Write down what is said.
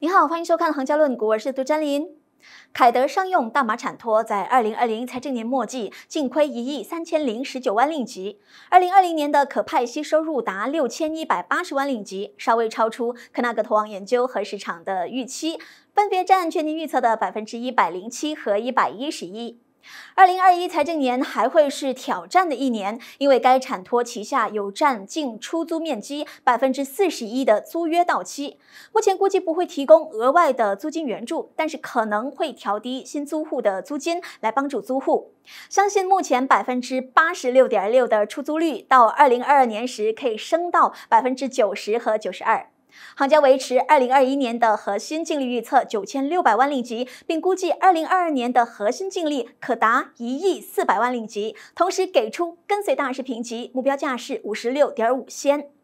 你好，欢迎收看《行家论股》，我是杜占林。凯德商用大马产托在二零二零财政年末季净亏一亿三千零十九万令吉，二零二零年的可派息收入达六千一百八十万令吉，稍微超出克纳格投王研究和市场的预期，分别占全年预测的百分之一百零七和一百一十一。二零二一财政年还会是挑战的一年，因为该产托旗下有占净出租面积百分之四十一的租约到期。目前估计不会提供额外的租金援助，但是可能会调低新租户的租金来帮助租户。相信目前百分之八十六点六的出租率，到二零二二年时可以升到百分之九十和九十二。行家维持2021年的核心净利预测9600万令吉，并估计2022年的核心净利可达1亿400万令吉，同时给出跟随大市评级，目标价是56.5仙。